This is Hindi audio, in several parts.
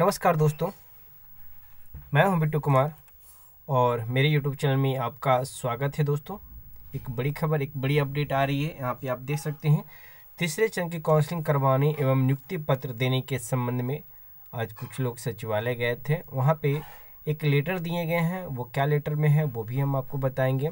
नमस्कार दोस्तों मैं हूं बिट्टू कुमार और मेरे यूट्यूब चैनल में आपका स्वागत है दोस्तों एक बड़ी खबर एक बड़ी अपडेट आ रही है यहाँ पे आप देख सकते हैं तीसरे चरण की काउंसलिंग करवाने एवं नियुक्ति पत्र देने के संबंध में आज कुछ लोग सचिवालय गए थे वहाँ पे एक लेटर दिए गए हैं वो क्या लेटर में है वो भी हम आपको बताएँगे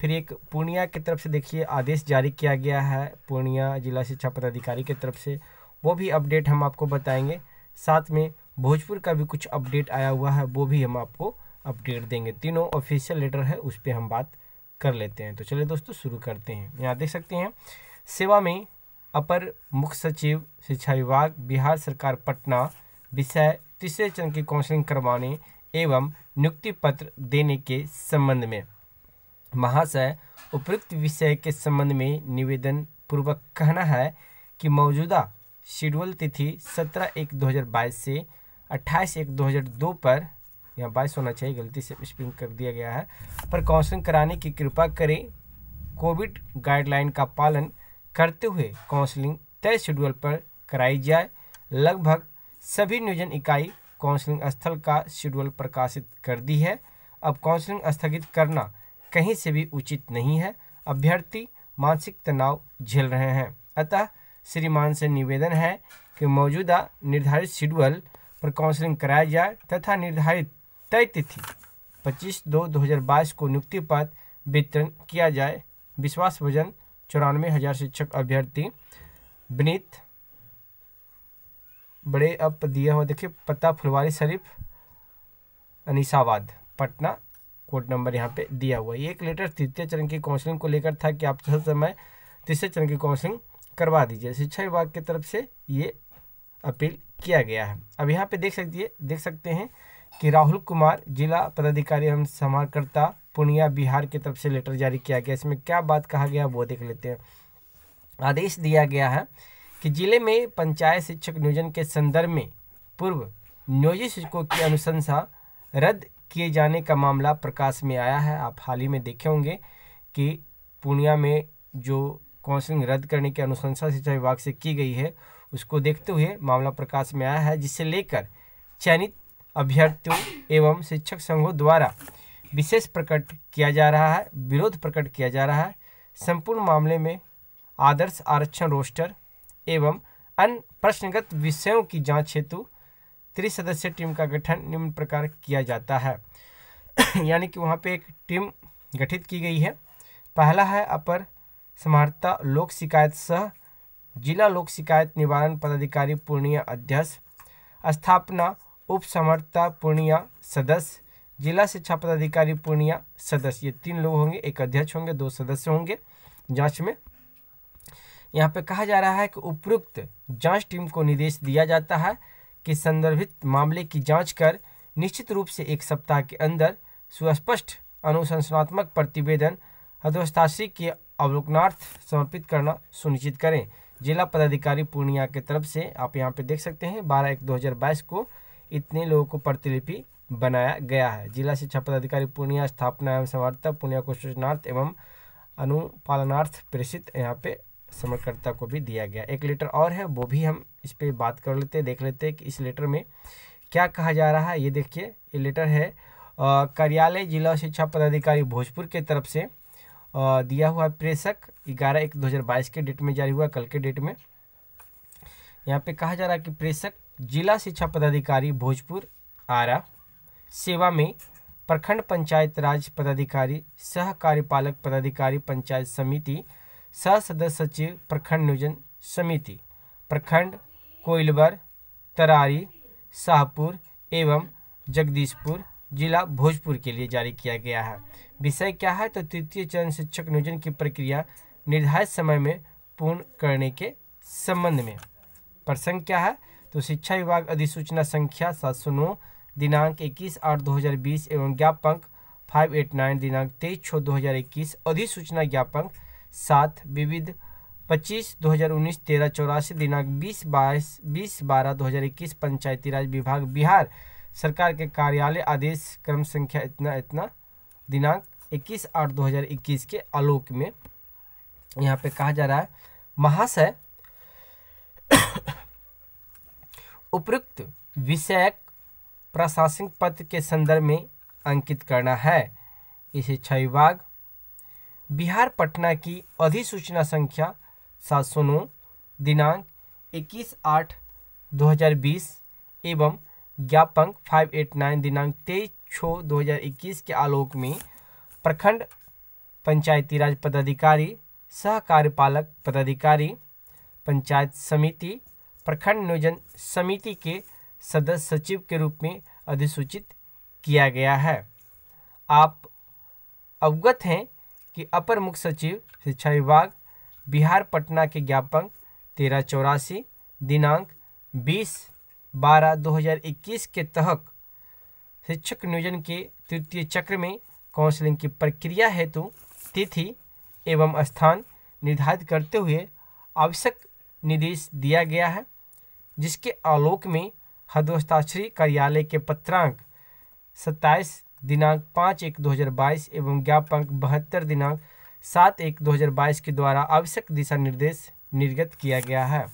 फिर एक पूर्णिया की तरफ से देखिए आदेश जारी किया गया है पूर्णिया जिला शिक्षा पदाधिकारी की तरफ से वो भी अपडेट हम आपको बताएँगे साथ में भोजपुर का भी कुछ अपडेट आया हुआ है वो भी हम आपको अपडेट देंगे तीनों ऑफिशियल लेटर है उस पर हम बात कर लेते हैं तो चलिए दोस्तों शुरू करते हैं यहाँ देख सकते हैं सेवा में अपर मुख्य सचिव शिक्षा विभाग बिहार सरकार पटना विषय तीसरे चरण की काउंसलिंग करवाने एवं नियुक्ति पत्र देने के संबंध में महाशय उपयुक्त विषय के संबंध में निवेदन पूर्वक कहना है कि मौजूदा शेड्यूल तिथि 17 एक 2022 से अट्ठाईस एक दो पर यहाँ बाईस होना चाहिए गलती से स्प्रिंग कर दिया गया है पर काउंसलिंग कराने की कृपा करें कोविड गाइडलाइन का पालन करते हुए काउंसलिंग तय शेड्यूल पर कराई जाए लगभग सभी नियोजन इकाई काउंसलिंग स्थल का शेड्यूल प्रकाशित कर दी है अब काउंसलिंग स्थगित करना कहीं से भी उचित नहीं है अभ्यर्थी मानसिक तनाव झेल रहे हैं अतः श्रीमान से निवेदन है कि मौजूदा निर्धारित शेड्यूल पर काउंसलिंग कराया जाए तथा निर्धारित तय तिथि 25 दो 2022 को नियुक्ति पत्र वितरण किया जाए विश्वास भजन चौरानवे हजार शिक्षक अभ्यर्थी विनीत बड़े अप दिया हुआ देखिए पता फुलवारी शरीफ अनिसाबाद पटना कोड नंबर यहाँ पे दिया हुआ है एक लेटर तृतीय चरण की काउंसलिंग को लेकर था कि आप सब समय तीसरे चरण की काउंसलिंग करवा दीजिए शिक्षा विभाग की तरफ से ये अपील किया गया है अब यहाँ पे देख सकती देख सकते हैं कि राहुल कुमार जिला पदाधिकारी एवं संभारकर्ता पूर्णिया बिहार की तरफ से लेटर जारी किया गया इसमें क्या बात कहा गया वो देख लेते हैं आदेश दिया गया है कि जिले में पंचायत शिक्षक नियोजन के संदर्भ में पूर्व नियोजित शिक्षकों की अनुशंसा रद्द किए जाने का मामला प्रकाश में आया है आप हाल ही में देखे होंगे कि पूर्णिया में जो काउंसलिंग रद्द करने की अनुशंसा शिक्षा विभाग से की गई है उसको देखते हुए मामला प्रकाश में आया है जिसे लेकर चयनित अभ्यर्थियों एवं शिक्षक संघों द्वारा विशेष प्रकट किया जा रहा है विरोध प्रकट किया जा रहा है संपूर्ण मामले में आदर्श आरक्षण रोस्टर एवं अन्य प्रश्नगत विषयों की जांच हेतु त्रिसदस्यीय टीम का गठन निम्न प्रकार किया जाता है यानी कि वहाँ पे एक टीम गठित की गई है पहला है अपर समाहर्ता लोक शिकायत सह जिला लोक शिकायत निवारण पदाधिकारी पूर्णिया अध्यक्ष स्थापना उप समर्थता पूर्णिया सदस्य जिला शिक्षा पदाधिकारी पूर्णिया सदस्य ये तीन लोग होंगे एक अध्यक्ष होंगे दो सदस्य होंगे जांच में यहाँ पे कहा जा रहा है कि उपयुक्त जांच टीम को निर्देश दिया जाता है कि संदर्भित मामले की जांच कर निश्चित रूप से एक सप्ताह के अंदर सुस्पष्ट अनुशंसनात्मक प्रतिवेदन हदोस्ताशी के अवलोकनार्थ समर्पित करना सुनिश्चित करें जिला पदाधिकारी पूर्णिया के तरफ से आप यहाँ पे देख सकते हैं बारह एक बाईस को इतने लोगों को प्रतिलिपि बनाया गया है जिला शिक्षा पदाधिकारी पूर्णिया स्थापना एवं समर्थक पूर्णिया को सूचनार्थ एवं अनुपालनार्थ प्रेषित यहाँ पे समर्थकर्ता को भी दिया गया एक लेटर और है वो भी हम इस पर बात कर लेते हैं देख लेते हैं कि इस लेटर में क्या कहा जा रहा है ये देखिए ये लेटर है कार्यालय जिला शिक्षा पदाधिकारी भोजपुर के तरफ से दिया हुआ प्रेषक ग्यारह एक दो हज़ार बाईस के डेट में जारी हुआ कल के डेट में यहाँ पे कहा जा रहा है कि प्रेषक जिला शिक्षा पदाधिकारी भोजपुर आरा सेवा में प्रखंड पंचायत राज पदाधिकारी सह कार्यपालक पदाधिकारी पंचायत समिति सह सदस्य सचिव प्रखंड नियोजन समिति प्रखंड कोइलबर तरारी शाहपुर एवं जगदीशपुर जिला भोजपुर के लिए जारी किया गया है विषय क्या है तो तृतीय चरण शिक्षक नियोजन की प्रक्रिया निर्धारित समय में पूर्ण करने के संबंध में प्रसंग क्या है तो शिक्षा विभाग अधिसूचना संख्या सात सौ नौ दिनांक इक्कीस आठ दो हज़ार बीस एवं ज्ञापक फाइव एट नाइन दिनांक तेईस छः दो हज़ार इक्कीस अधिसूचना ज्ञापक सात विविध पच्चीस दो हज़ार उन्नीस तेरह चौरासी दिनांक बीस बाईस बीस बारह दो हज़ार इक्कीस पंचायती राज विभाग बिहार सरकार के कार्यालय आदेश क्रम संख्या इतना इतना दिनांक 21 आठ 2021 के आलोक में यहाँ पे कहा जा रहा है महाशय उपयुक्त विषयक प्रशासनिक पद के संदर्भ में अंकित करना है इस शिक्षा विभाग बिहार पटना की अधिसूचना संख्या सात सौ नौ दिनांक इक्कीस आठ 2020 एवं ज्ञापन 589 दिनांक तेईस छः 2021 के आलोक में प्रखंड पंचायती राज पदाधिकारी सह कार्यपालक पदाधिकारी पंचायत समिति प्रखंड नियोजन समिति के सदस्य सचिव के रूप में अधिसूचित किया गया है आप अवगत हैं कि अपर मुख्य सचिव शिक्षा विभाग बिहार पटना के ज्ञापन तेरह चौरासी दिनांक बीस बारह दो हज़ार इक्कीस के तहत शिक्षक नियोजन के तृतीय चक्र में काउंसलिंग की प्रक्रिया हेतु तिथि एवं स्थान निर्धारित करते हुए आवश्यक निर्देश दिया गया है जिसके आलोक में हदोस्ताक्षरी कार्यालय के पत्रांक सत्ताईस दिनांक पाँच एक दो हज़ार बाईस एवं ज्ञापन बहत्तर दिनांक सात एक दो हज़ार बाईस के द्वारा आवश्यक दिशा निर्देश निर्गत किया गया है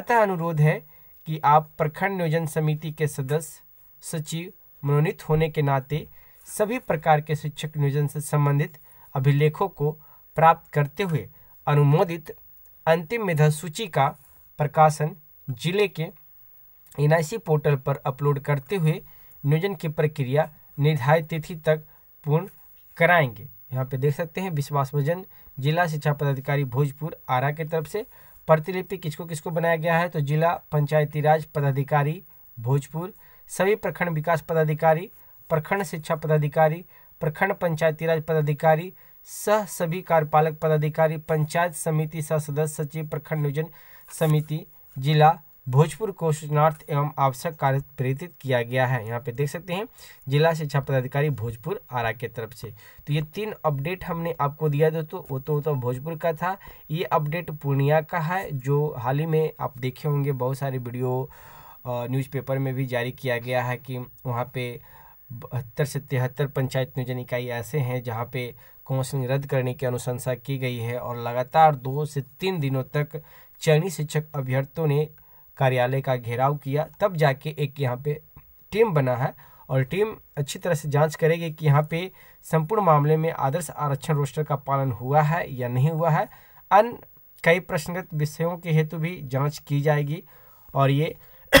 अतः अनुरोध है कि आप प्रखंड नियोजन समिति के सदस्य सचिव मनोनीत होने के नाते सभी प्रकार के शिक्षक नियोजन से संबंधित अभिलेखों को प्राप्त करते हुए अनुमोदित अंतिम मेधा सूची का प्रकाशन जिले के एन पोर्टल पर अपलोड करते हुए नियोजन की प्रक्रिया निर्धारित तिथि तक पूर्ण कराएंगे यहाँ पे देख सकते हैं विश्वास भजन जिला शिक्षा पदाधिकारी भोजपुर आरा के तरफ से प्रतिलिपि किसको किसको बनाया गया है तो जिला पंचायती राज पदाधिकारी भोजपुर सभी प्रखंड विकास पदाधिकारी प्रखंड शिक्षा पदाधिकारी प्रखंड पंचायती राज पदाधिकारी सह सभी कार्यपालक पदाधिकारी पंचायत समिति सह सदस्य सचिव प्रखंड नियोजन समिति जिला भोजपुर को सूचनार्थ एवं आवश्यक कार्य प्रेरित किया गया है यहाँ पे देख सकते हैं जिला शिक्षा पदाधिकारी भोजपुर आरा के तरफ से तो ये तीन अपडेट हमने आपको दिया दोस्तों वो तो वो मतलब तो भोजपुर का था ये अपडेट पूर्णिया का है जो हाल ही में आप देखे होंगे बहुत सारे वीडियो न्यूज़पेपर में भी जारी किया गया है कि वहाँ पर बहत्तर से तिहत्तर पंचायत नियोजन इकाई ऐसे हैं जहां पे काउंसलिंग रद्द करने की अनुशंसा की गई है और लगातार दो से तीन दिनों तक चयनित शिक्षक अभ्यर्थियों ने कार्यालय का घेराव किया तब जाके एक यहाँ पे टीम बना है और टीम अच्छी तरह से जांच करेगी कि यहाँ पे संपूर्ण मामले में आदर्श आरक्षण रोस्टर का पालन हुआ है या नहीं हुआ है अन्य कई प्रश्नगत विषयों के हेतु भी जांच की जाएगी और ये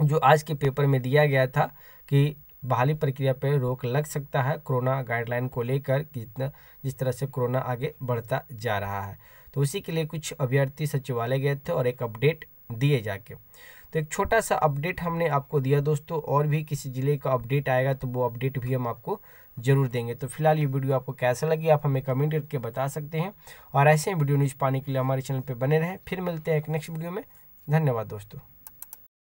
जो आज के पेपर में दिया गया था कि बहाली प्रक्रिया पर रोक लग सकता है कोरोना गाइडलाइन को लेकर जितना जिस तरह से कोरोना आगे बढ़ता जा रहा है तो उसी के लिए कुछ अभ्यर्थी सचिवालय गए थे और एक अपडेट दिए जाके तो एक छोटा सा अपडेट हमने आपको दिया दोस्तों और भी किसी ज़िले का अपडेट आएगा तो वो अपडेट भी हम आपको जरूर देंगे तो फिलहाल ये वीडियो आपको कैसा लगी आप हमें कमेंट करके बता सकते हैं और ऐसे वीडियो न्यूज़ पाने के लिए हमारे चैनल पर बने रहें फिर मिलते हैं एक नेक्स्ट वीडियो में धन्यवाद दोस्तों